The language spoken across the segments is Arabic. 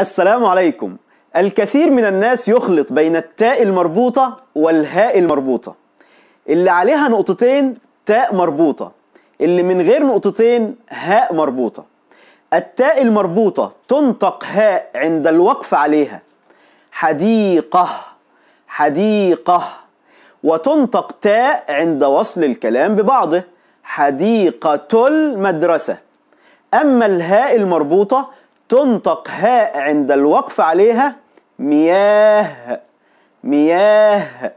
السلام عليكم الكثير من الناس يخلط بين التاء المربوطة والهاء المربوطة اللي عليها نقطتين تاء مربوطة اللي من غير نقطتين هاء مربوطة التاء المربوطة تنطق هاء عند الوقف عليها حديقة حديقة وتنطق تاء عند وصل الكلام ببعضه حديقة المدرسة أما الهاء المربوطة تنطق هاء عند الوقف عليها مياه مياه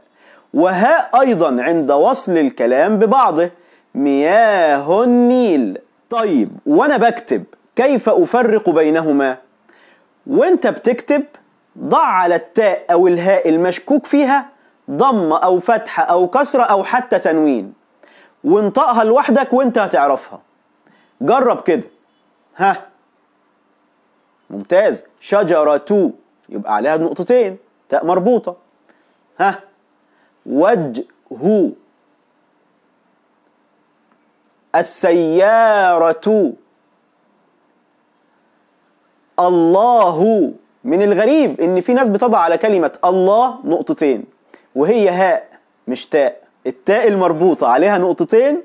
وهاء أيضا عند وصل الكلام ببعضه مياه النيل طيب وأنا بكتب كيف أفرق بينهما؟ وأنت بتكتب ضع على التاء أو الهاء المشكوك فيها ضمة أو فتحة أو كسرة أو حتى تنوين وانطقها لوحدك وانت هتعرفها جرب كده ها ممتاز شجرة يبقى عليها نقطتين تاء مربوطة ها وجه السيارة الله من الغريب ان في ناس بتضع على كلمة الله نقطتين وهي هاء مش تاء التاء المربوطة عليها نقطتين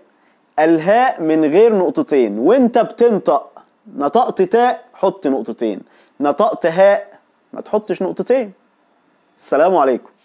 الهاء من غير نقطتين وانت بتنطق نطقت تاء حط نقطتين نطقت هاء ما تحطش نقطتين السلام عليكم